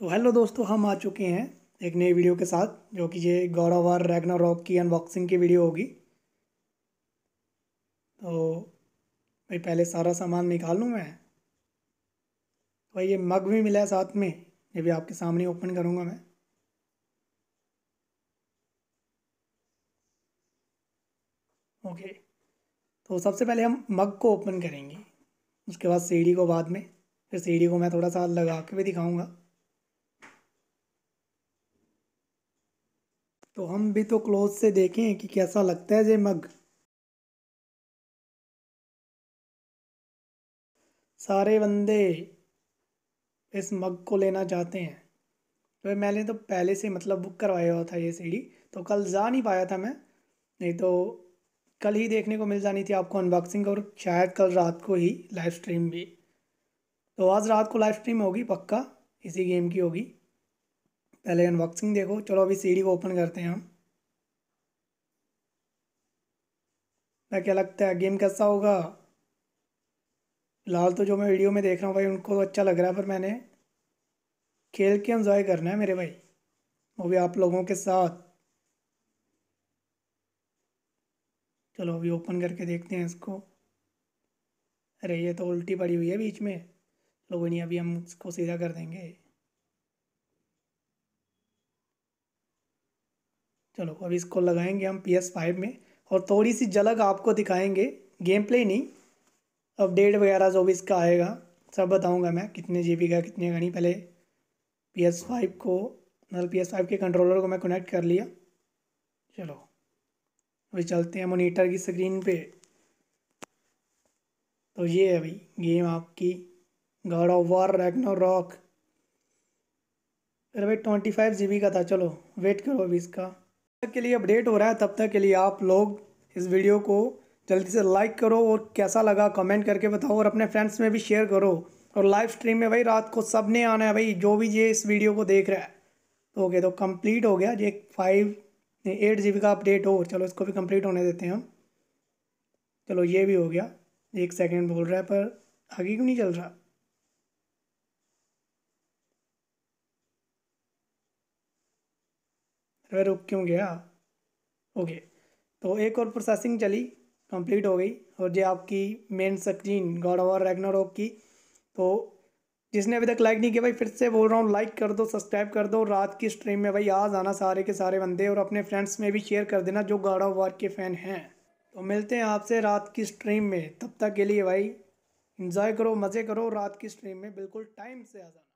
तो हेलो दोस्तों हम आ चुके हैं एक नई वीडियो के साथ जो कि ये गौरव और रैगना रॉक की अनबॉक्सिंग की वीडियो होगी तो भाई पहले सारा सामान निकाल लूँ मैं तो भाई ये मग भी मिला है साथ में ये भी आपके सामने ओपन करूँगा मैं ओके तो सबसे पहले हम मग को ओपन करेंगे उसके बाद सीढ़ी को बाद में फिर सीढ़ी को मैं थोड़ा सा लगा के भी दिखाऊँगा तो हम भी तो क्लोज से देखें कि कैसा लगता है ये मग सारे बंदे इस मग को लेना चाहते हैं तो मैंने तो पहले से मतलब बुक करवाया हुआ था ये सीढ़ी तो कल जा नहीं पाया था मैं नहीं तो कल ही देखने को मिल जानी थी आपको अनबॉक्सिंग और शायद कल रात को ही लाइव स्ट्रीम भी तो आज रात को लाइव स्ट्रीम होगी पक्का इसी गेम की होगी पहले अनबॉक्सिंग देखो चलो अभी सीडी को ओपन करते हैं हम क्या लगता है गेम कैसा होगा फिलहाल तो जो मैं वीडियो में देख रहा हूँ भाई उनको तो अच्छा लग रहा है पर मैंने खेल के एंजॉय करना है मेरे भाई वो भी आप लोगों के साथ चलो अभी ओपन करके देखते हैं इसको अरे ये तो उल्टी पड़ी हुई है बीच में चलो नहीं अभी हम इसको सीधा कर देंगे चलो अब इसको लगाएंगे हम पी एस फाइव में और थोड़ी सी झलक आपको दिखाएंगे गेम प्ले नहीं अपडेट वगैरह जो भी इसका आएगा सब बताऊंगा मैं कितने जी बी का कितने का नहीं पहले पी एस फाइव को मतलब पी एस फाइव के कंट्रोलर को मैं कनेक्ट कर लिया चलो अभी चलते हैं मोनीटर की स्क्रीन पर तो ये है भाई गेम आपकी God of War Ragnarok अरे भाई ट्वेंटी फाइव जी बी का था चलो वेट करो अभी इसका तक के लिए अपडेट हो रहा है तब तक के लिए आप लोग इस वीडियो को जल्दी से लाइक करो और कैसा लगा कमेंट करके बताओ और अपने फ्रेंड्स में भी शेयर करो और लाइव स्ट्रीम में भाई रात को सब ने आना है भाई जो भी ये इस वीडियो को देख रहा है तो ओके तो कंप्लीट हो गया ये फाइव एट जी का अपडेट हो चलो इसको भी कंप्लीट होने देते हैं हम चलो ये भी हो गया एक सेकेंड बोल रहा है पर आगे क्यों नहीं चल रहा वह रुक क्यों गया ओके तो एक और प्रोसेसिंग चली कंप्लीट हो गई और जो आपकी main screen God of War Ragnarok की तो जिसने अभी तक लाइक नहीं किया भाई फिर से बोल रहा हूँ लाइक कर दो सब्सक्राइब कर दो रात की स्ट्रीम में भाई आज आना सारे के सारे बंदे और अपने फ्रेंड्स में भी शेयर कर देना जो गॉड ऑफ वार के फ़ैन हैं तो मिलते हैं आपसे रात की स्ट्रीम में तब तक के लिए भाई इन्जॉय करो मज़े करो रात की स्ट्रीम में बिल्कुल टाइम से आ जाना